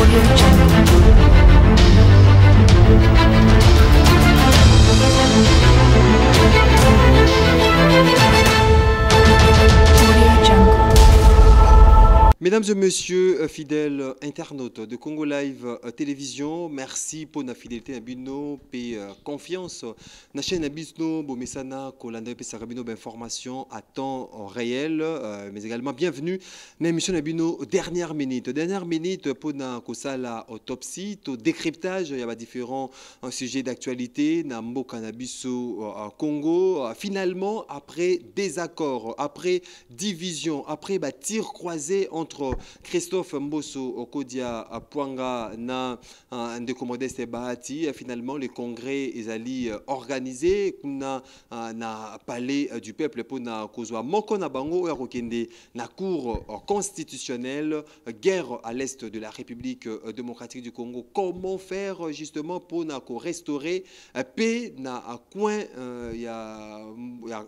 Audio Mesdames et messieurs, euh, fidèles euh, internautes de Congo Live euh, Télévision, merci pour la fidélité à Bino et confiance. La chaîne Abino Bomessana, Kolanda et Sarabino, information ben, à temps réel, mais également bienvenue. La émission Abino, dernière minute. Dernière minute pour la Kosala autopsie, au décryptage, il y a différents sujets d'actualité, Nambo Cannabis Congo. Finalement, après désaccord, après division, après bah, tir croisé entre Christophe Mbosso Okodia un na euh, de Modeste Bahati finalement le congrès est euh, organisé kuna euh, na palais du peuple pona kozwa moko na bango ya kokende na cour constitutionnelle guerre à l'est de la République démocratique du Congo comment faire justement pour ko restaurer paix na coin ya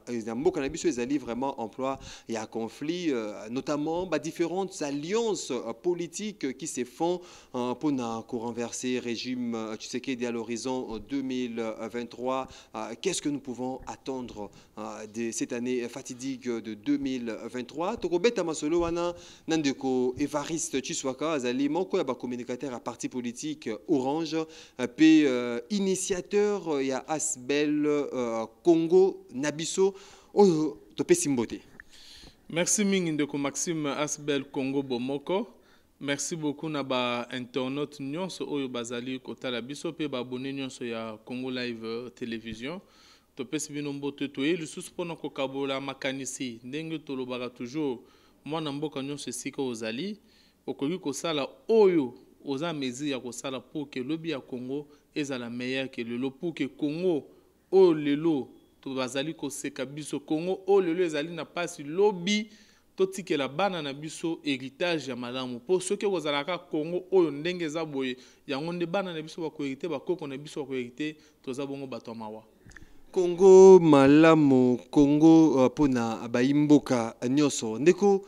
ya mboka na biso ezali vraiment emploi un conflit notamment bah, différentes alliances euh, politiques qui se font hein, pour renverser le régime euh, tu sais qui est à l'horizon 2023. Euh, qu'est-ce que nous pouvons attendre de cette année fatidique de 2023 Tokobeta Masolowana, Nandeko Evariste qui est Moko, communicateur à parti politique Orange, puis initiateur, il y a Asbel Congo, Nabiso, oh, oh, Simbote merci mingi ndeko maxime asbel congo bomoko merci beaucoup na internaute nyonso oyo bazali kotala biso ba baabone nyonso ya congo live euh, télévision pesi bino mbote toyei lisusu mpona kokabola makanisi ndenge tolobaka toujours mwana mboka nyonso osali ozali okoki kosala oyo oza mesure ya kosala pour ke lobi ya congo ezala meilleur que le pour que congo o lelo bazali koseka biso kongo oyo lelo ezali na mpasi lobi totikela bana na biso héritage ya malamu mpo soki kozalaka kongo oyo ndenge eza boye yango nde bana na biso bakoherite bakoko na biso bakoherite toza bongo bato ya mawa kongo malamu kongo euh, pona uh, bayi mboka euh, nyonso ndeko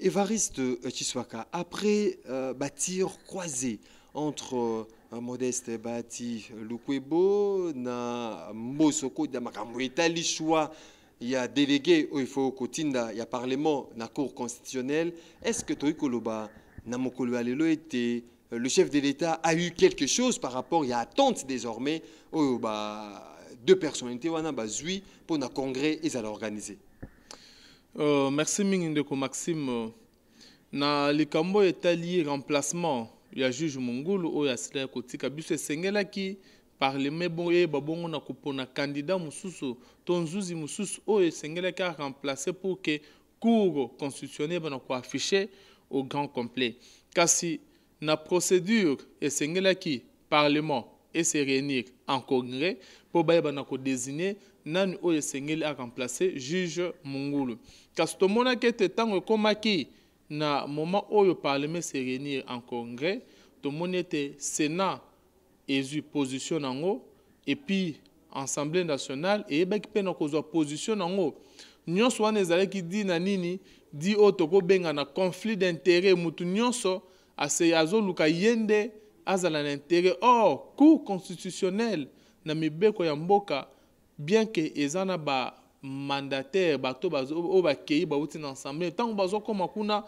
évariste chiswaka euh, après uh, croisé entre modeste bati lukwebo na mosoko da makambo etali choix ya délégué il faut ya parlement na cour constitutionnelle est-ce que toi na euh, le chef de l'état a eu quelque chose par rapport ya attente désormais oh, bah, ou ba deux personnalités wana bazwi pour na congrès à à euh, merci mingi ndeko maxime euh, na likambo etali remplacement ya juge mongulu oyo asilaki kotika biso esengelaki parleme boyeba bongo na kopona kandida mosusu to nzuzi mosusu oyo esengelaki aremplace pour ke cour constitutionnel ebana afficher au grand complet kasi na procédure esengelaki parlement ese réunir en congrès mpo bayeba na kodesine nani oyo esengeli aremplace juge mongulu kasi tomonaki ete ntango ekomaki na moma oyo Parlement se réunir en congrès tomoni ete sénat ezwi position nango puis assemblée nationale eyebaki mpe na kozwa position nango nyonso wana ezalaki di na nini di oyo oh, tokobenga na conflit d'intérêt mutu nyonso ase azoluka ye nde azala na intérêt or coup cour constitutionnelle na mibeko ya mboka bien ke eza na bamandataire bato oyo bakei bauti na assemblée ntango bazokoma kuna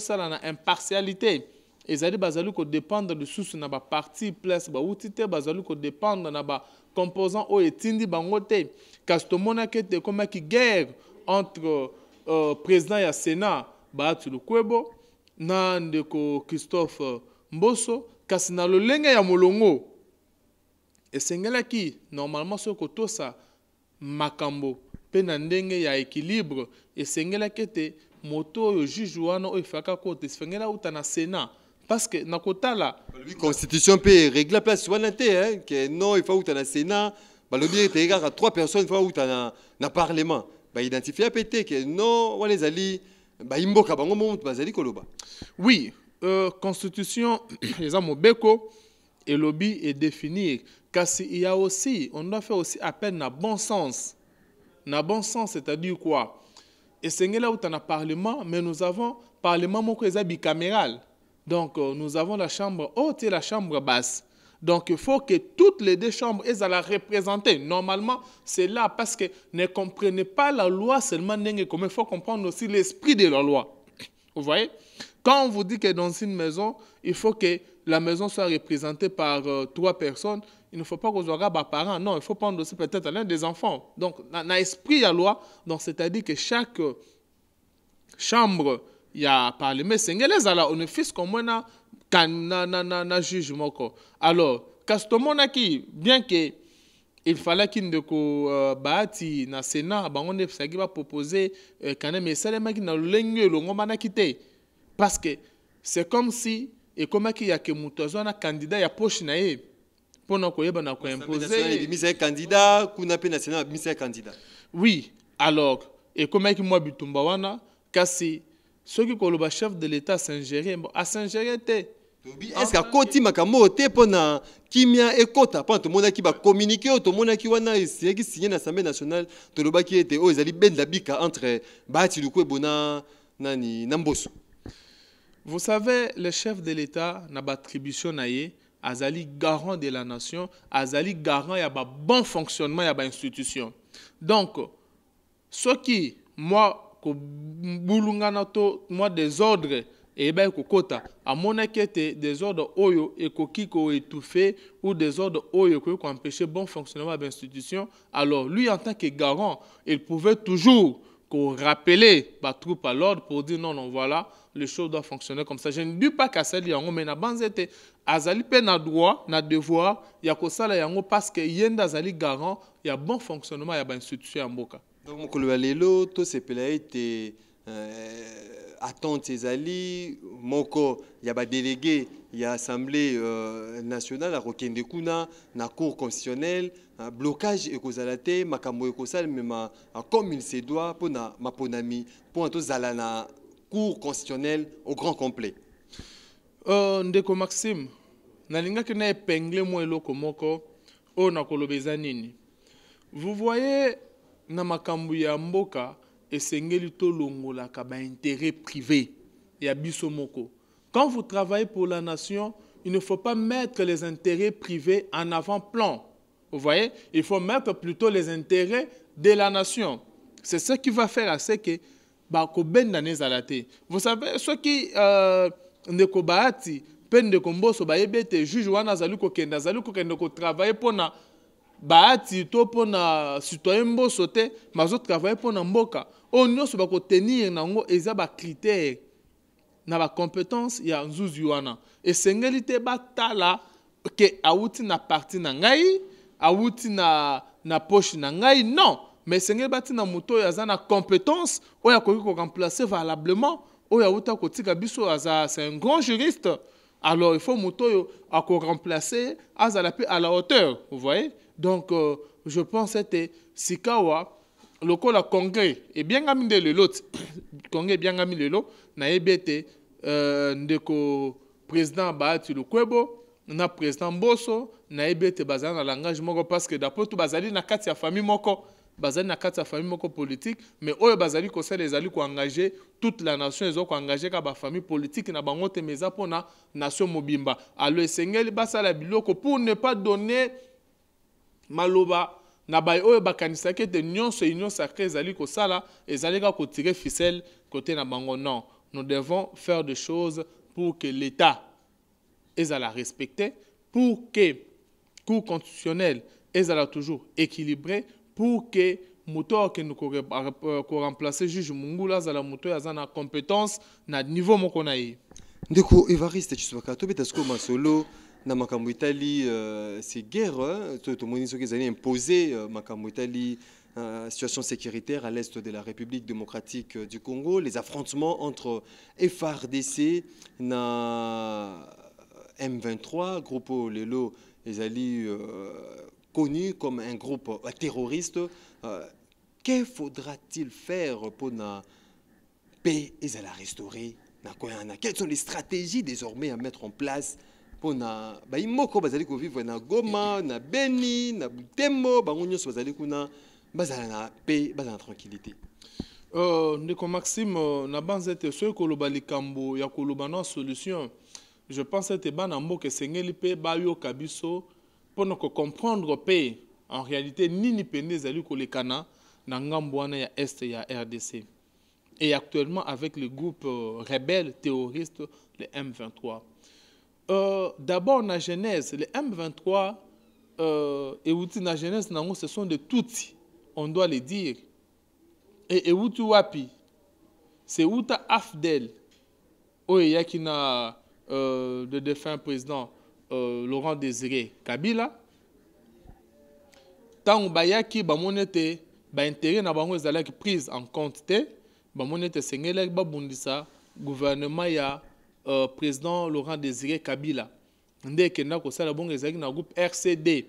sala na impartialité ezali bazali de source na ba parti place ba outilte bazali dépendre na composant o etindi bango te kastomona ke koma ekomaki guerre entre euh, président ya sénat ba lukwebo na ndeko christophe euh, mboso kasi na lolenge ya molongo esengelaki normalement soki kotosa makambo pe na ndenge ya équilibre esengelaki te moto oyo juge wana oyo efaka kote esengeli auta na sénat parce que na La constitution mpe régla place wana te hein, ke no efa auta na sénat balobi ete kaka trois personnes fa auta na, na parlement baidentifia mpe te ke no wana ezali bayimboka bango mo moto bazali koloba oui euh, constitution eza mobeko elobi et définir kasi il y a aussi on doit faire aussi appel na bon sens na bon sens c'est-à-dire quoi et c'est là où tu en un parlement mais nous avons parlement qui est bicaméral donc euh, nous avons la chambre haute et la chambre basse donc il faut que toutes les deux chambres aient à la représenter. Normalement, c'est là parce que ne comprenez pas la loi seulement comme il faut comprendre aussi l'esprit de la loi. Vous voyez Quand on vous dit que dans une maison, il faut que la maison soit représentée par euh, trois personnes, il ne faut pas les parents. non il faut prendre aussi peut-être l'un des enfants donc dans na, y esprit la loi donc c'est-à-dire que chaque euh, chambre y a il ya parlement les à on office komwe na, na, na, na, na juge moko alors a qui, bien que il fallaki soit uh, dans na sénat bango nde esaki bapropose uh, kaneme esalemaki na qui va te parce que c'est comme si et comme y y a azwa un candidat ya poche na mpona koyeba na koimposeebimisa candidat kuna mpe national babimisa candidat oui alors et ekomaki mwa bitumba wana kasi soki koloba chef de l'état asingérien bon asingérien te tobi eske akoti makambo oyo te mpo na kimia ekota mpona tomonaki bacommunike oyo tomonaki wana esengaki signe na assemblée nationale tolobaki ete oyo ezali benda bika entre bahati lukwebo na nani na mboso vous savez le chef de l'état na batribution na ye azali garant de la nation azali garant ya bon fonctionnement de institution donc ce qui, moi kobulungana to moi désordre eh ben, à mon des des ordres oyo ko étouffé ou des ordres oyo ko le bon fonctionnement de l'institution. alors lui en tant que garant il pouvait toujours rappeler la troupe à l'ordre pour dire non non voilà les choses doivent fonctionner comme ça je ne dis pas le yango mais na banzete azali pe na droit na devoir ya kosala yango parce que ye nde azali garant ya bon fonctionnement ya bainstitution ya mboka donc mokolo ya lelo tosepela ete euh, attente ezali moko ya badelege ya assemblée euh, nationale akokende kuna na cour constitutionnelle euh, blocage ekozala te makambo ekosalemema comme il se doit mpona maponami mpona tozala na cour constitutionnelle au grand complet uh, ndeko maxime nalingaki na epengle mwa eloko moko oyo oh, nakoloba eza nini vous voyez na makambo ya mboka esengeli tolongolaka intérêt privé ya biso moko quand vous travaillez pour la nation il ne faut pas mettre les intérêts privés en avant-plan vous voyez il faut mettre plutôt les intérêts de la nation c'est ce qui va faire à ce que bakobenda à ezala te vous savez ceux qui... Euh, ndeko baati mpe ndeko mboso bayebi ete juge wana azali kokende azali kokende kotravaille mpona baati to mpona citoyen mboso te me azotravaille mpona mboka oyo nyonso bakotenir na yango eza bacritere na compétence ya nzuzi wana esengeli te batala ke awuti na parti na ngai awuti na, na poche na ngai non mais esengeli batina moto oyo aza na compétence oyo akoki koremplace valablement c'est un grand juriste alors il faut moto oyo à la hauteur vous voyez donc euh, je pense ete Sikawa, wa lokola congrès ebiangami nde lelo congrès ebiangami lelo nayebi ete euh, ndeko président baati na président mboso na parce que d'après tout bazali na kati ya famille moko bazali na kati ya famille moko politique mais oyo bazali kosala ezali engager toute la nation ezo koengage kaka bafamille politique na bango te mais eza mpona nation mobimba alo esengeli basala biloko pour ne pas donner maloba na baye oyo bakanisaki ete nyonso union sacré ezali kosala ezali kaka kotire ficelle kote na bango non nous devons faire des choses pour que l'état ezala respecter pour que cour constitutionnelle ezala toujours équilibré pour que moto akende euh, euh, remplacer juge mungula la moto a na compétence na niveau moko na ye ndeko evariste chisubaka tobeta sikoyo masolo na makambo euh, C'est se guerre hein. tomoni soki ezali imposé makambo etali situation sécuritaire à l'est de la République démocratique du Congo, les affrontements entre FARDC na M23, groupe Lelo, Ezali connu comme un groupe euh, terroriste. qu'il euh, que faudra-t-il faire pour la paix et la restaurer Quelles sont les stratégies désormais à mettre en place pour na imoko bazali vivre na Goma, na Beni, na Butembo, bango nyonso bazali kuna bazala na paix, bazala na tranquillité. Euh, Maxime, euh, na banzete que koloba kambo ya koloba solution. Je pense que bana mboka esengeli pe yo kabiso. Pour comprendre le pays, en réalité nini mpende le kana na ngambo wana ya Est, ya rdc et actuellement avec le groupe euh, rebelle terroriste le m23 euh, d'abord la genèse le m23 euh, outi na genèse nango ce sont des tutsi on doit le dire et outi wapi c'est uta afdel oyo oh, qui na euh, le défunt président euh, Laurent Désiré Kabila tant bayaki bamoni ete bah, intérêt na bango ezalaki prise en compte te bamoni ete esengelaki babundisa gouvernement ya euh, président Laurent Désiré Kabila nde na kosala bongo ezalaki na groupe RCD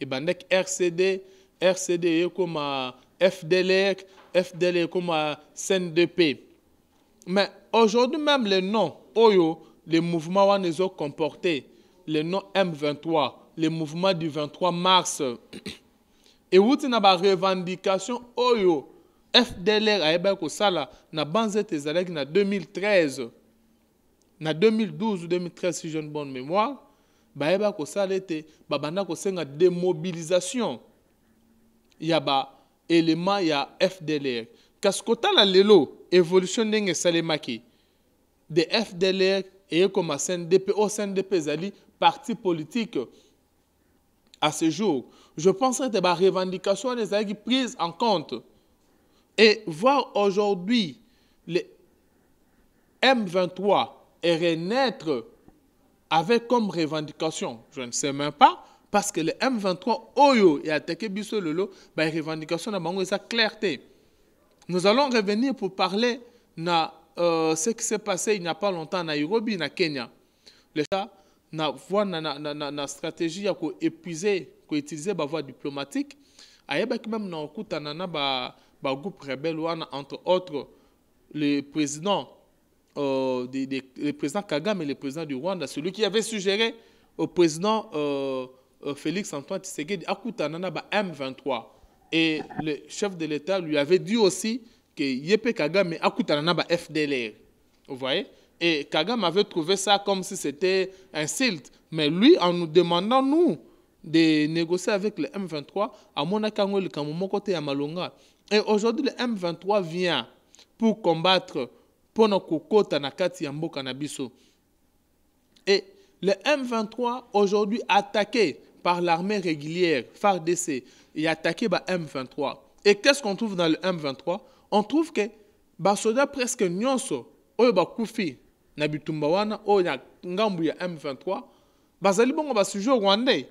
ebandaki RCD RCD ekoma FDLR FDLR ekoma CNDP mais aujourd'hui même le nom oyo le mouvement wana comporté le nom M23, le mouvement du 23 mars. Et où euti oh na revendication, oyo fdlr ayebaki kosala na banze été zalek na 2013 En 2012-2013 ou si une bonne mémoire bayebaki kosala ete babanda kosenga démobilisation ya bah, élément ya fdlr Parce que lelo évolution ndenge l'évolution de fdlr comme sndp o sndp ezali parti politique à ce jour. Je pense que la revendication des qui prise en compte. Et voir aujourd'hui les M23 et renaître avec comme revendication, je ne sais même pas, parce que les M23 Oyo et attaqué Lolo, la revendication de sa clarté. Nous allons revenir pour parler de euh, ce qui s'est passé il n'y a pas longtemps à Nairobi, à Kenya. Les na stratégie na, na, na, na stratégie voie la voie diplomatique ayebaki y na même na groupe ba Rebelle wana entre autres le président euh, de, le kagame et le président du rwanda celui qui avait suggéré au président euh, euh, félix antoine tshisekedi akutana na ba m23 et le chef de l'état lui avait dit aussi que Yepé mpe kagame akutana na ba fdlr vous voyez et Kagame avait trouvé ça comme si c'était un silt. Mais lui, en nous demandant, nous, de négocier avec le M23, à Monakango, le Kamumokote, à Malonga. Et aujourd'hui, le M23 vient pour combattre Ponokoko, Tanaka, Yambo, Kanabiso. Et le M23, aujourd'hui, attaqué par l'armée régulière, FARDC, et attaqué par M23. Et qu'est-ce qu'on trouve dans le M23 On trouve que les bah, soldats presque nyonso, oyo koufi na bitumba wana oyo na ngambu ya m23 bazali bongo basujet rwandais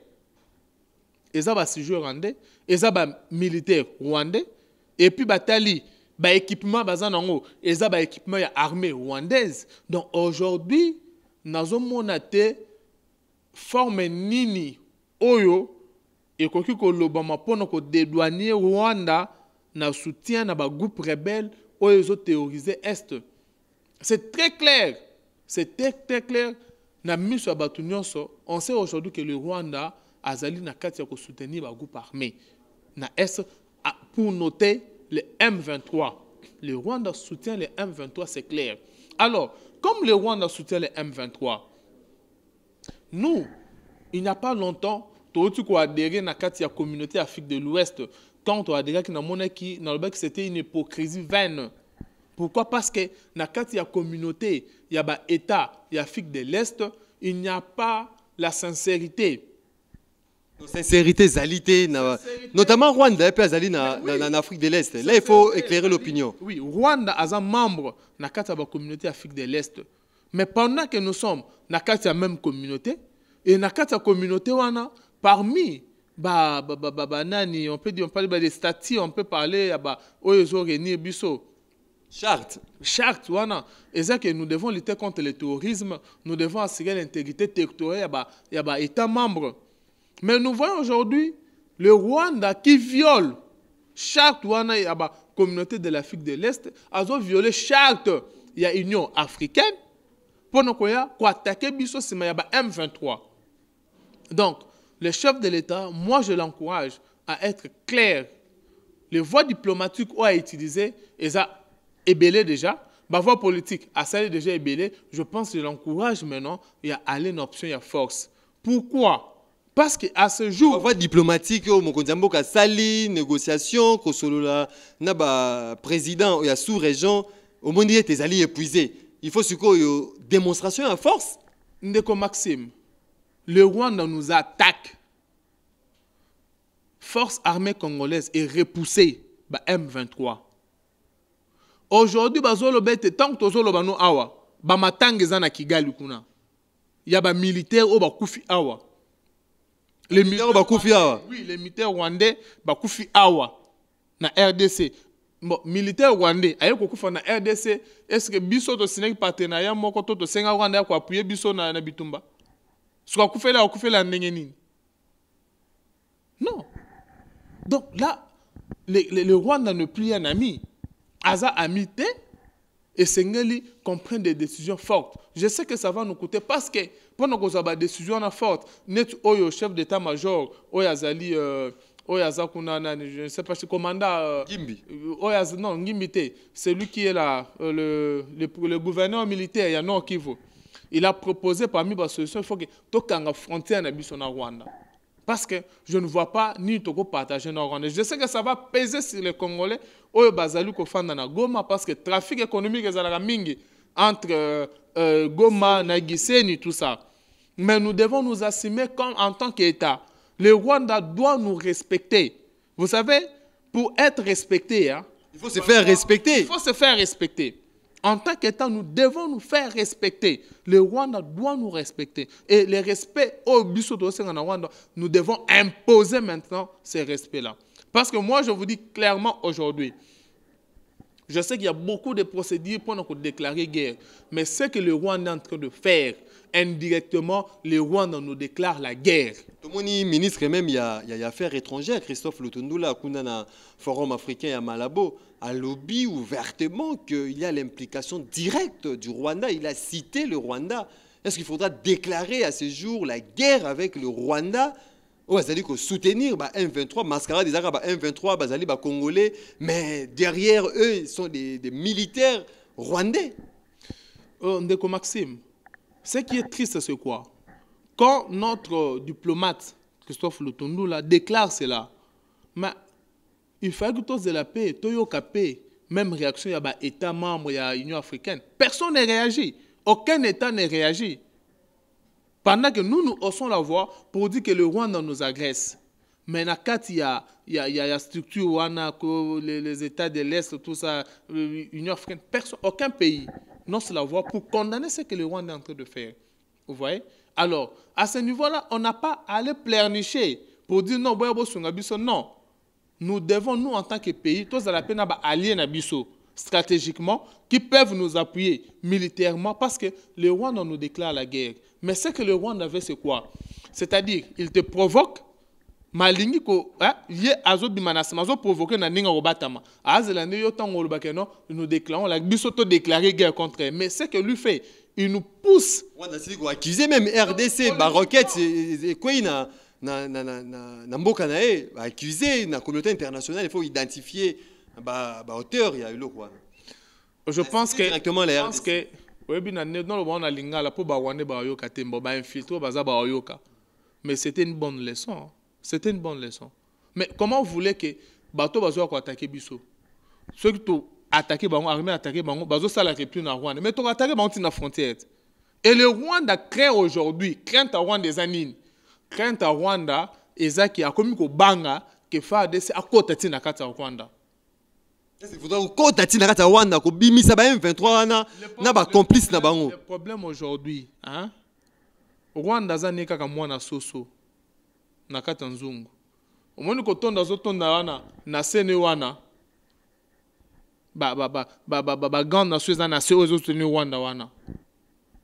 eza basujet rwandais eza militaire rwandais puis batali baéquipement équipement nango eza baéquipement ya armée rwandaise donc aujourd'hui nazomona te forme nini oyo ekoki kolobama mpona kodedwanie rwanda na soutien na rebelles rebelle oyo théorisé est. c'est très clair c'est très clair. on sait aujourd'hui que le Rwanda zali na le soutenir groupe armé. Na pour noter le M23. Le Rwanda soutient le M23, c'est clair. Alors, comme le Rwanda soutient le M23, nous, il n'y a pas longtemps, tu koadhére na à la communauté afrique de l'ouest quand que na mona ki c'était une hypocrisie vaine pourquoi Parce que dans la communauté, il y a l'État, il y a de l'Est, il n'y a pas la sincérité. La sincérité, zalité, notamment Rwanda, et Zali na, en Afrique de l'Est. Là, il faut éclairer l'opinion. Oui, Rwanda est un membre de la communauté Afrique de l'Est. Mais pendant que nous sommes dans la même communauté, et dans la communauté, on parmi bah, bah, bah, bah, bah on peut dire, on peut parler bah, des statuts, on peut parler, ah, bah, oh, Charte. Charte, wana. Et ça que nous devons lutter contre le terrorisme, nous devons assurer l'intégrité territoriale des États membres. Mais nous voyons aujourd'hui le Rwanda qui viole charte wana ya communauté de l'Afrique de l'Est, a violé charte a Union africaine pour nous quoi attaquer M23. Donc, le chef de l'État, moi je l'encourage à être clair. Les voies diplomatiques ont à utiliser et ébélé déjà, ma politique, à déjà déjà ébélé, je pense que je l'encourage maintenant, il y a aller une option, il y a force. Pourquoi parce que à ce jour. voie diplomatique, au oh, Mokonzamboka, Sali, négociation, Kosolola, Naba, président, il y a sous-région, au monde, il y alliés épuisés. Il faut ce une démonstration à force. Ndeko Maxime, le Rwanda nous attaque. Force armée congolaise est repoussée par M23 aujourd'hui bazoloba ete ntango tozoloba no awa bamatanga eza na kigali kuna ya bamilitaire oyo bakufi awa les militaires bakufi awa oui les militaires rwandais bakufi awa na rdc bon militaire rwandais aye kokufa na rdc est estceke biso tosengaki partenariat moko to tosengaki rwanda ya koapuye biso na, na bitumba soki akufeli akufeli ya ndenge nini non donc là le, le, le rwanda ne plus un ami aza amité et Sengeli qu'on des décisions fortes je sais que ça va nous coûter parce que mpona des décisions fortes, forte net oyo chef d'état major Oyazali, azali euh, je ne sais pas si commanda euh, non ngimbi celui qui est là euh, le, le, gouverneur militaire non qui kivu il a proposé parmi solutions, il faut que tokanga frontière na biso rwanda parce que je ne vois pas ni Togo partager le Rwanda. Je sais que ça va peser sur les Congolais. Goma parce que trafic économique mingi entre euh, euh Goma nagisseni tout ça. Mais nous devons nous assumer comme en tant qu'État. Le Rwanda doit nous respecter. Vous savez, pour être respecté, hein. il faut se faire respecter. Il faut se faire respecter en tant qu'État, nous devons nous faire respecter. Le Rwanda doit nous respecter. Et le respect au Rwanda, nous devons imposer maintenant ces respects-là. Parce que moi, je vous dis clairement aujourd'hui, je sais qu'il y a beaucoup de procédures pour déclarer guerre. Mais ce que le Rwanda est en train de faire, indirectement, les Rwanda nous déclare la guerre. tomoni ministre même il y a affaires étrangères christophe lutundula kuna na forum africain à malabo a lobby ouvertement qu'il y a l'implication directe du rwanda il a cité le rwanda est-ce qu'il faudra déclarer à ce jour la guerre avec le rwanda à que soutenir soutenir bah, m23 mascarade des Arabes, m23 bazali Congolais, mais derrière eux ils sont des, militaires rwandais est euh, comme maxime ce qui est triste, c'est quoi Quand notre diplomate, Christophe Lutundu, déclare cela, mais il faut que tous de la paix, Toyoka paix, même réaction, il y a État membre, il y a Union africaine. Personne n'a réagi. Aucun État n'est réagi. Pendant que nous, nous haussons la voix pour dire que le Rwanda nous agresse. Mais il y a, la y a, structure, les, les États de l'Est, tout ça, l'Union africaine, personne, aucun pays c'est la voix pour condamner ce que le Rwanda est en train de faire. Vous voyez Alors, à ce niveau-là, on n'a pas à aller pleurnicher pour dire non, non. Nous devons, nous, en tant que pays, tous à la peine alliés stratégiquement, qui peuvent nous appuyer militairement parce que le Rwanda nous déclare la guerre. Mais ce que le Rwanda avait, c'est quoi C'est-à-dire, il te provoque, malingi ko ye azobima na nsima azoprovoke na ndenge akobatama azela nde yo ntango olobaka no nous déclarons la biso to déclarer guerre contre mais ce que lui fait il nous pousse wana sili même rdc baroquette ekwei na na, na, na, na, na mboka na ye accusé, na communauté internationale il faut identifier baauteur ba ya eloko wana je pense que, directement la pense que oyebi na nde na loba na lingala mpo bawande baoyoka te mbo bainfiltre baza baoyoka mais c'était une bonne leçon hein. C'est une bonne leçon. Mais comment vous que Bato Bazoua soit attaqué Bissot Ceux qui ont attaqué Bango, armé attaquer Bango, Bazo ça l'a plus dans Rwanda. Mais ton attaqué Bango, tu la frontière. Et le Rwanda craint aujourd'hui, crainte à Rwanda des Anines, craint à Rwanda, et ça qui a commis au Banga, qui fait des à côté de la carte à Rwanda. Il faudra que vous continuez à Rwanda, que vous avez 23 ans, que vous complice. Le problème aujourd'hui, hein? Rwanda, c'est un peu comme moi, na kati ya nzungu omoni kotonda azotonda wana na sene wana bagande ba, ba, ba, ba, na so eza na se oyo wana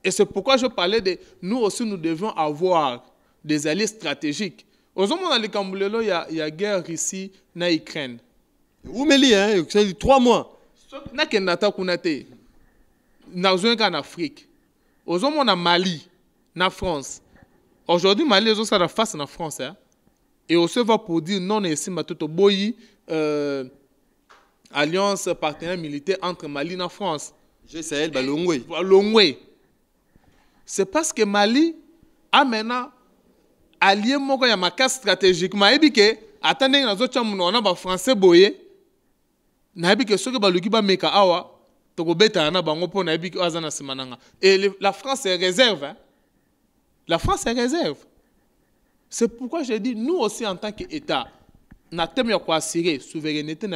et c'est pourquoi je parlais de nous aussi nous devions avoir des alliés stratégiques ozomona likambo lelo ya, ya guerre russie na ukraine umeli hein, trois mois nakenda ata kuna te nazwi kaka na afrique ozomona mali na france Aujourd'hui, Mali est la face à la France. Hein? Et on se voit pour dire non, ici, si Matoto Boyi, euh, alliance partenaire militaire entre Mali et la France. GCL, Balongwe. Balongwe. C'est parce que Mali a maintenant allié Moko Yamaka stratégiquement. Et que, attendez, nous avons français boyé. nayebi ke soki baluki bameka awa tokobetana na bango mpo nayebi ke oyo aza na nsima na nga Et la france est réserve hein? La France est réserve. C'est pourquoi j'ai dit, nous aussi en tant qu'État, na thème souveraineté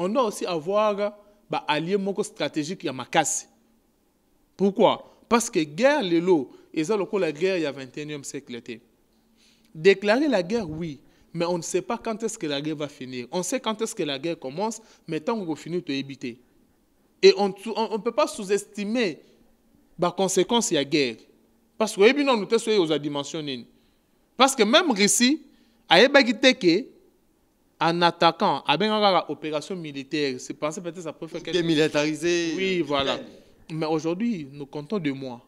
on doit aussi avoir bah, allié moko stratégique ya casse. Pourquoi Parce que guerre Et ils ont la guerre a 21e siècle Déclarer la guerre oui, mais on ne sait pas quand est-ce que la guerre va finir. On sait quand est-ce que la guerre commence, mais tant qu'on finit de éviter. Et on ne peut pas sous-estimer la bah, conséquence conséquences de la guerre parce que aux dimensions. parce que même ici, en attaquant a opération militaire C'est pensé peut-être ça peut faire quelque Démilitarisé. oui voilà mais aujourd'hui nous comptons de moi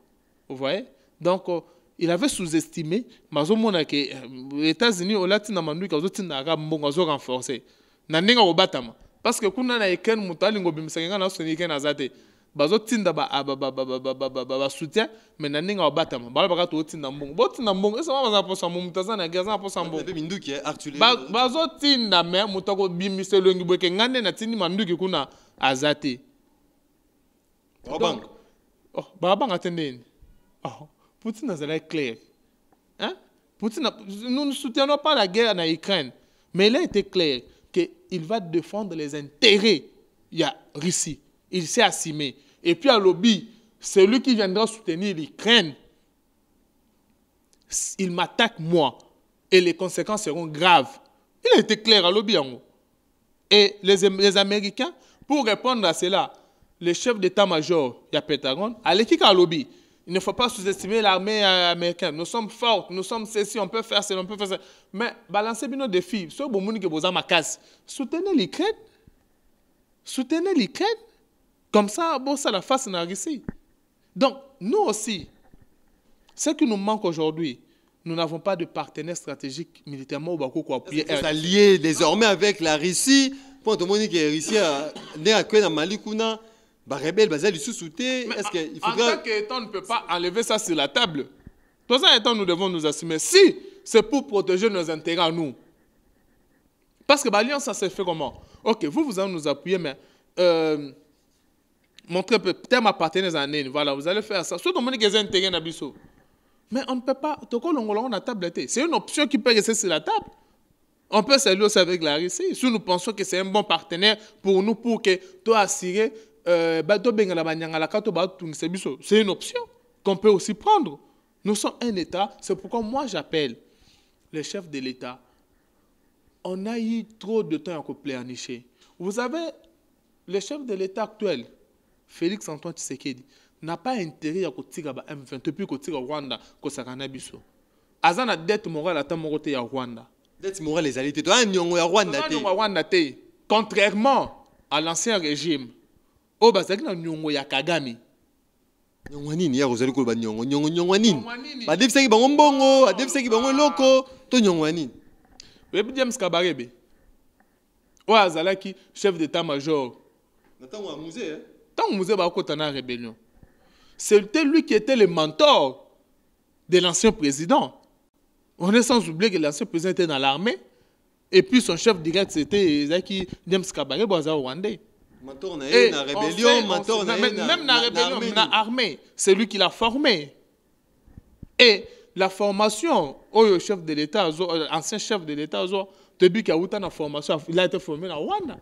vous voyez donc euh, il avait sous-estimé que les euh, états-unis parce que kuna na un na bazotinda soutien mais na ndenge babatama un baka tootinda mbongo botinda mbongo esa ma baza na mposa mbongo me eh, oh, oh, hein? nous soutenons pas la guerre na ukraine mais il a été clair il va défendre les intérêts de russie il s'est assimé. Et puis à l'obi, celui qui viendra soutenir l'Ukraine, il m'attaque moi et les conséquences seront graves. Il a été clair à l'obi. Et les, Américains, pour répondre à cela, le chef d'état-major, il y a Pétagone à l'équipe à l'obi. Il ne faut pas sous-estimer l'armée euh, américaine. Nous sommes fortes, nous sommes ceci, on peut faire cela, on peut faire ça. Mais balancez bien nos défis. Soutenez l'Ukraine. Soutenez l'Ukraine. Comme ça, bon, ça, la face n'a réussi. Donc, nous aussi, ce qui nous manque aujourd'hui, nous n'avons pas de partenaire stratégique militairement au Bakou pour appuyer. Vous lié désormais avec la Russie. Pour tout le monde qui est on euh, à à dans Mali, bah, rebelles, bah, ils sont sous soutés Est-ce qu'il faudra. En tant qu'État, on ne peut pas enlever ça sur la table. Tout ça étant, nous devons nous assumer. Si c'est pour protéger nos intérêts à nous. Parce que bah, l'alliance, ça s'est fait comment Ok, vous, vous allez nous appuyer, mais euh, montrer peut-être ma partenaire année voilà vous allez faire ça soit on dit que un terrain d'abisso mais on ne peut pas c'est une option qui peut rester sur la table on peut saluer aussi avec la Russie si nous pensons que c'est un bon partenaire pour nous pour que toi assurer euh, bah, bengala biso bah, c'est une option qu'on peut aussi prendre nous sommes un état c'est pourquoi moi j'appelle le chef de l'état on a eu trop de temps à nicher. vous avez le chef de l'état actuel félix antoine tshisekedi na pas intérêt ya kotika ba m 20 depuis kotika rwanda kosaka na biso aza na dette morale à moko te ya rwanda dette morale les te toa Nyongo ya rwanda te rwanda te contrairement à l'ancien régime oyo oh, bazalaki na niongo ya kagame nyongwa nini ya ko ba nyongo nyongo Nyongo nini badefisaki bango mbongo badefisaki bango eloko to nyongwa nini oyebi james kabarebe oyo oh, azalaki chef d'état major na ntango ya musée hein? rébellion, c'était lui qui était le mentor de l'ancien président. On est sans oublier que l'ancien président était dans l'armée. Et puis son chef direct, c'était Zaki James Kabare, Boaza Rwandais. Mentor na la rébellion, mentor na Même la rébellion, dans l'armée, c'est lui qui l'a formé. Et la formation, au oh, chef de l'État, euh, ancien chef de l'État, depuis qu'il a eu la formation, il a été formé dans Rwanda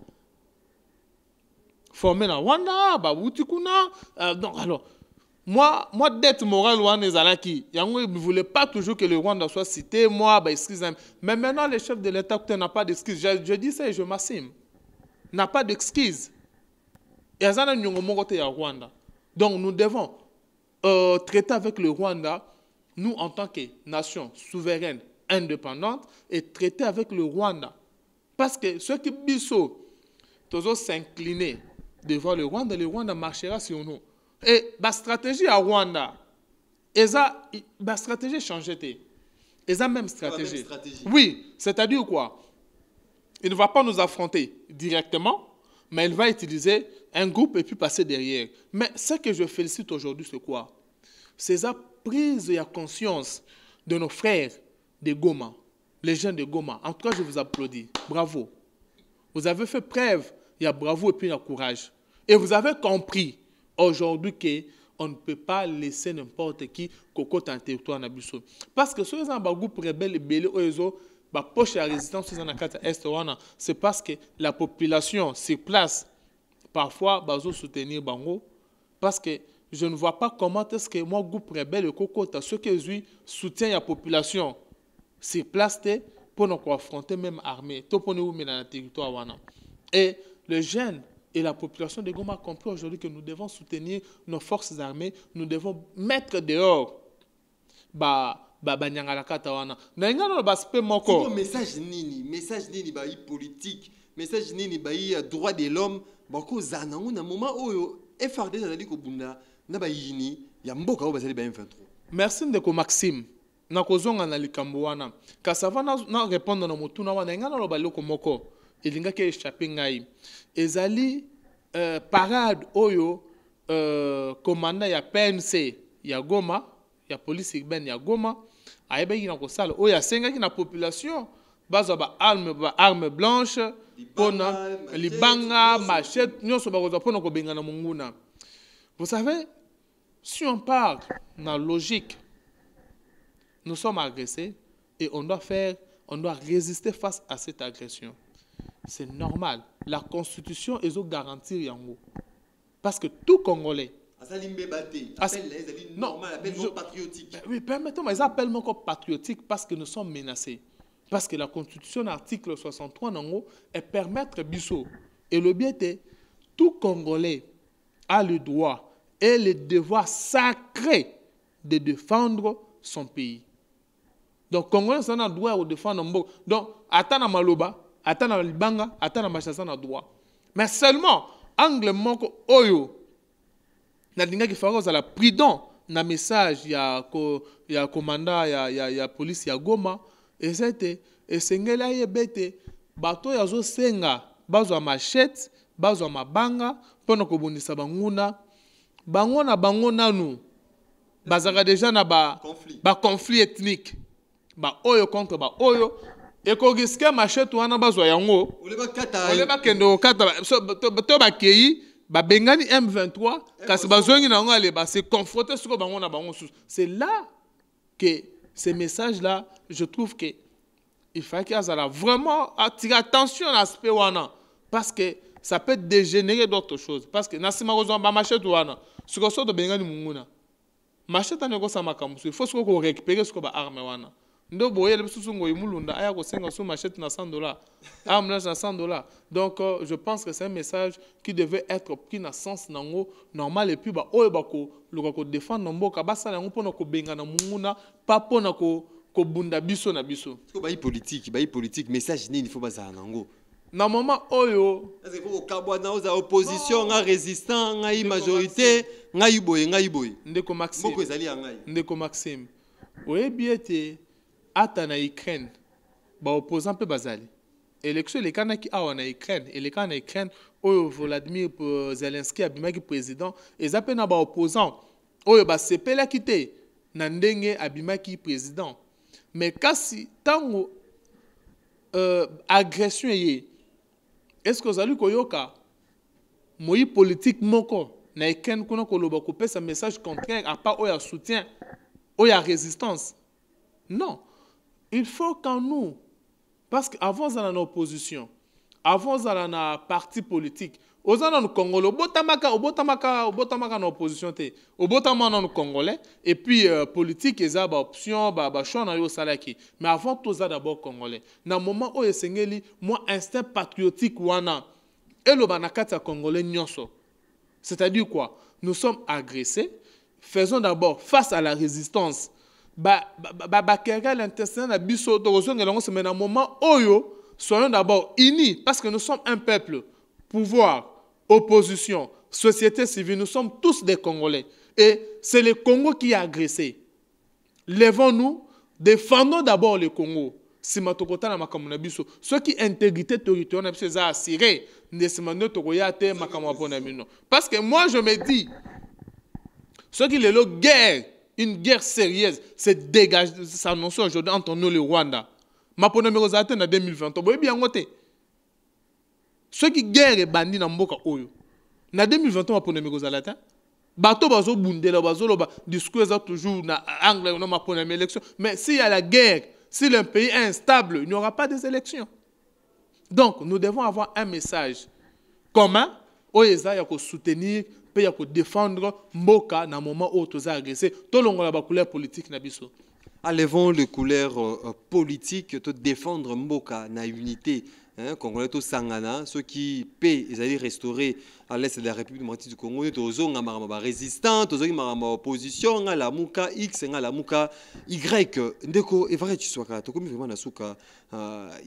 formé dans Rwanda, Rwanda, bah, euh, donc alors moi moi dette morale ne voulais pas toujours que le Rwanda soit cité moi bah, mais maintenant le chef de l'État n'a pas d'excuse je, dis ça et je m'assume n'a pas d'excuse nyongo moko te Rwanda donc nous devons euh, traiter avec le Rwanda nous en tant que nation souveraine indépendante et traiter avec le Rwanda parce que ceux qui biso toujours s'incliner devant le Rwanda, le Rwanda marchera sur nous. Et ma stratégie à Rwanda, la stratégie a changé. même Même stratégie. Oui, c'est-à-dire quoi Il ne va pas nous affronter directement, mais il va utiliser un groupe et puis passer derrière. Mais ce que je félicite aujourd'hui, c'est quoi C'est la prise et la conscience de nos frères de Goma, les jeunes de Goma. En tout cas, je vous applaudis. Bravo. Vous avez fait preuve, il y a bravo et puis il y a courage. Et vous avez compris aujourd'hui que on ne peut pas laisser n'importe qui cocotte un territoire en parce que ceux bah, oh, bah, en bagoupe rebelle belé oyo ba poche la résistance en c'est parce que la population se place parfois bazo soutenir bango parce que je ne vois pas comment est-ce que moi groupe rebelle cocotte ceux qui soutiennent la population se place pour nous affronter même armée territoire et le jeune et la population de Goma comprend aujourd'hui que nous devons soutenir nos forces armées, nous devons mettre dehors bah, banyangalakata wana na inga baspe moko sino message nini message nini bayi politique message nini bayi euh, droit de l'homme bakozala nango un moment oyo frd azali kobunda na bayini ya mboka oyo bazali ba m23 merci ndeko maxime na nakozonga na likambo wana kasi ava na répondre na motuna wana inga naloba eloko moko elingaki échappe ngai ezali euh, parade oyo euh, komanda ya pnc ya goma ya police urbaine ya goma ayebaki na kosala oyo asengaki na population bazwa baarme baarme blanche mpona libanga machete nyonso bakozwa mpona kobengana monguna vous savez si on parle na logique nous sommes agressés et on doit faire on doit résister face à cette agression c'est normal. La constitution est garantir yango. Parce que tout Congolais non, patriotique. Ben oui, permettez-moi, ils appellent encore patriotique parce que nous sommes menacés. Parce que la Constitution, l'article 63, nango, est permettre Bissot. Et le bien est, tout Congolais a le droit et le devoir sacré de défendre son pays. Donc, Congolais, on a le droit de défendre. Donc, attends à Maloba, ata na libanga ata na mashasa na droit mais seulement angle moko oyo nalingaki à la prudent na message ya, ko, ya commanda, ya, ya, ya polisi ya goma eza ete esengeli ayeba ete bato zo azosenga bazwa mashete bazwa mabanga mpo na kobundisa banguna bangona, bangona bango nanu bazalaka deja na ba, ba, ba ethnique ba Oyo contre ba Oyo ekokisike machete wana bazwa yango ole bakende kokatala to bakei babengani m23 kasi eh, bazongi na yango aleba se confronte siko bango na bango mosusu c'est là que ce message là je trouve que il fallait qu'il azala vraiment attire attention na aspect wana parce que ça peut dégénérer d'autres choses parce que na nsima kozwa bamachete wana sikoso tobengani munguna marché wana ekosamaka mosusu il faut siko korécupere siko baarme wana ndo boyele biso ngo mulunda aya kosenga so machete na 100 dollars aya mulage na 100 dollars donc euh, je pense que c'est un message qui devait être pris na sens nango normal et puis ba oyo bako luka ko défendre mboka basala yango mpona kobenga na munguna pa mpona ko kobunda biso na biso bayi politique bayi politique message nini faut bazala nango na moment oyo okabwana oza opposition nga résistant ngai majorité ngai boye ngai boye ndeko maxime ndeko maxime oyebi ete ata na ukraine baopposant mpe bazali elektio elekanaki awa ah, na ukraine eleka na ukraine oyo volodimir euh, Zelensky abimaki président eza mpe na baopposant oyo basepelaki te na ndenge abimaki président mais kasi tango euh, agression eye estce ozali koyoka moi politique moko na ukraine kuna koloba kopesa message contraire pas oyo ya soutien oyo ya résistance non il faut qu'en nous, parce qu'avant on a une opposition, avant on a un parti politique, a un congolais obotamaka obotamaka Botamaka, l'opposition. opposition te obotama congolais et puis euh, politique une bah, option, bachoi bah, na yo osalaki mais avant toza d'abord congolais Dans le moment où oyo esengeli un instinct patriotique wana et le à congolais c'est-à-dire quoi nous sommes agressés faisons d'abord face à la résistance bah, intestin na biso de yango dans un moment oyo soyons d'abord unis parce que nous sommes un peuple pouvoir opposition société civile nous sommes tous des congolais et c'est le congo qui est agressé levons-nous défendons d'abord le congo nsima qui makambo na biso qui intégrité territoriale na parce que moi je me dis qui le guerre une guerre sérieuse se dégage, s'annonce aujourd'hui entre nous le Rwanda. Mapona c'est en 2020. Vous voyez bien, ceux qui guerre et bandit dans Mboka Oyo. En 2020, ma à Mirozate, bato bazo bundela bazoloba discours ça toujours na angle on ma première élection mais s'il y a la guerre si le pays est instable il n'y aura pas des élections donc nous devons avoir un message commun aux ya ko soutenir mpe ya kodéfendre mboka na moment oyo toza agresse tolongola bacouleur politique na biso alevons le couleur euh, euh, politiques to défendre mboka na unité hein, congolais tosangana soki mpe ezali restauré à l'est de la république démocratique du congo tozonga makambo barésistant tozongi makambo ya opposition nga lamuka x nga lamuka y ndeko evare tiswaka tokomi vraiment na suka uh,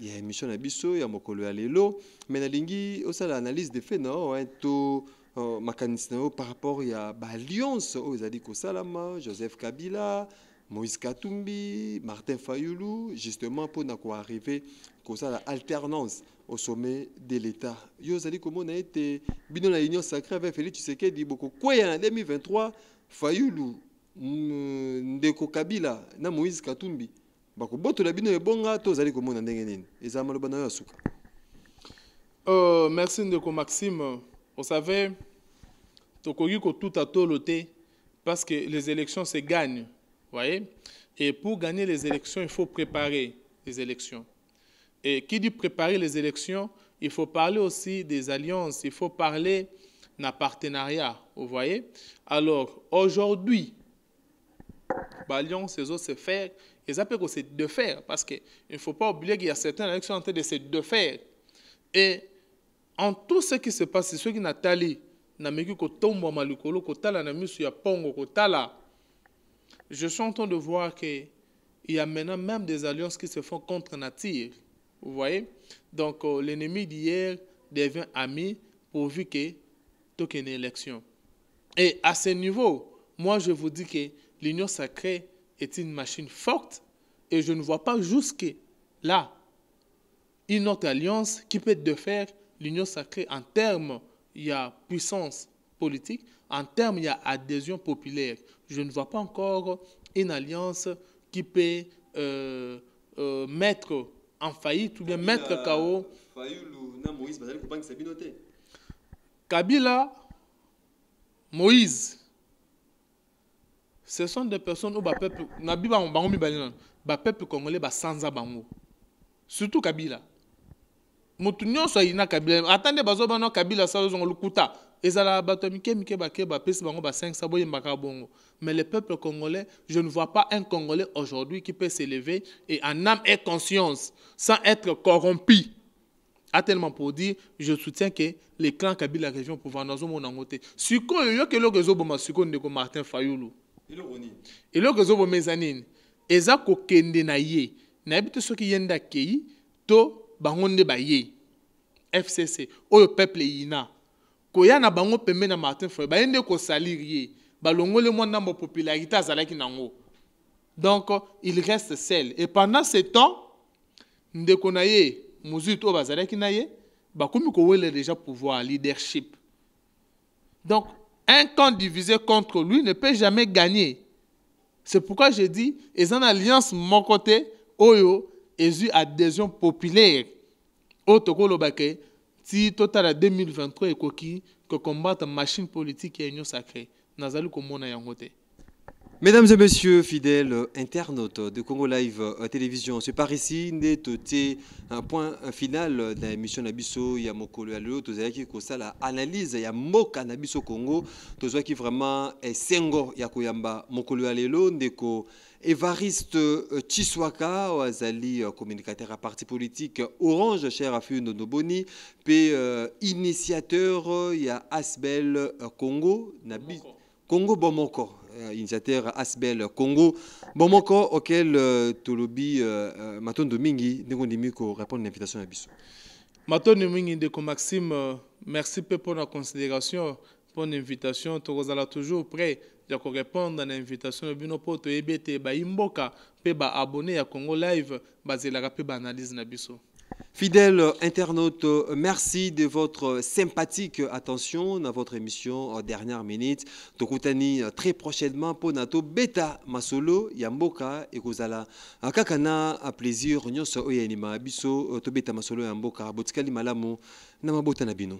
ya émission na biso ya mokolo ya lelo me nalingi osala analyse de fait na hein, to euh, makanisi na yo par rapport ya baalliance oyo oh, ezali kosalama joseph kabila moïse katumbi martin fayulu justement mpona koarrive kosala alternance au sommet de l'état yo ozali komona ete bino la union sacrée avec félix tshisekedi bokokweya na 2023 fayulu ndeko kabila na moïse katumbi bakobotola bino ebonga to ozali komona ndenge nini eza maloba na yo ya suka euh, merci ndeko maxime vous savez, Tokoriko tout a parce que les élections se gagnent. voyez Et pour gagner les élections, il faut préparer les élections. Et qui dit préparer les élections, il faut parler aussi des alliances, il faut parler d'un partenariat, vous voyez Alors, aujourd'hui, bah, l'alliance, c'est se faire, ils appellent c'est de faire, parce qu'il ne faut pas oublier qu'il y a certaines élections en train de se faire. Et en tout ce qui se passe soki qui tombe Nathalie, été ya je suis en train de voir que il y a maintenant même des alliances qui se font contre Natir. vous voyez donc euh, l'ennemi d'hier devient ami pourvu que une élection et à ce niveau moi je vous dis que l'union sacrée est une machine forte et je ne vois pas jusque là une autre alliance qui peut faire l'union sacrée, en termes, il y a puissance politique, en termes, il y a adhésion populaire. Je ne vois pas encore une alliance qui peut euh, euh, mettre en faillite ou bien mettre KO. Kabila, Moïse, ce sont des personnes où le peuple, congolais est sans abango. Surtout Kabila motu nyonso ayina kabila atande nde bazobana kabila asala ozonga lokuta ezalaka bato ya mike mike bake bapesi bango ba 500 sa boyembaka bongo mais le peuple congolais je ne vois pas un congolais aujourd'hui qui peut s'élever et en âme et conscience sans être corrompu a tellement pour dire je soutiens que les clans kabila région pouvoir nazomona yango te sikoyo yoka eloko boma, sikoyo ndeko martin fayulu Et eloko ezoboma eza nini ezako kende na ye na bitu soki yenda kei to bango nde baye fcc oyo peuple yina, koya na bango pembe na martin fre baye ko kosalire ye balongoli na namba popularité azalaki nango donc il reste seul. et pendant ce temps ndeko na ye mozut oyo bazalaki na ye bakomi déjà pouvoir leadership donc un camp divisé contre lui ne peut jamais gagner c'est pourquoi je dis et en alliance mon côté, oyo adhésion populaire oyo ti 2023 ekoki machine politique ya union Mesdames et messieurs, fidèles internautes de Congo Live euh, Télévision, c'est par ici un point final de l'émission Nabiso Yamokolo tout ça qui l'analyse Nabiso Congo, tout ça qui vraiment est Sengo Mokolo Evariste Chiswaka euh, azali euh, communicateur à parti politique euh, Orange cher Noboni p initiateur a Asbel Congo Nabi Congo Bomoko initiateur Asbel Congo Bomoko auquel Tolobi Maton Mingi nous ndimi répondre l'invitation à biso Maton Mingi Maxime merci pour la considération pour l'invitation Torozala toujours prêt ya korépondre na invitation na bino mpo toyebi ete bayimboka mpe baabone ya congo live bazelaka mpe baanalyse na biso Fidèles internautes, merci de votre sympathique attention dans votre émission euh, Dernière Minute. Tokutani euh, très prochainement pour Nato Beta Masolo Yamboka et Kozala. Kakana à plaisir, Nyosa Oyanima, Biso, Tobeta Masolo Yamboka, euh, Botikali Malamo, Namabota Nabino.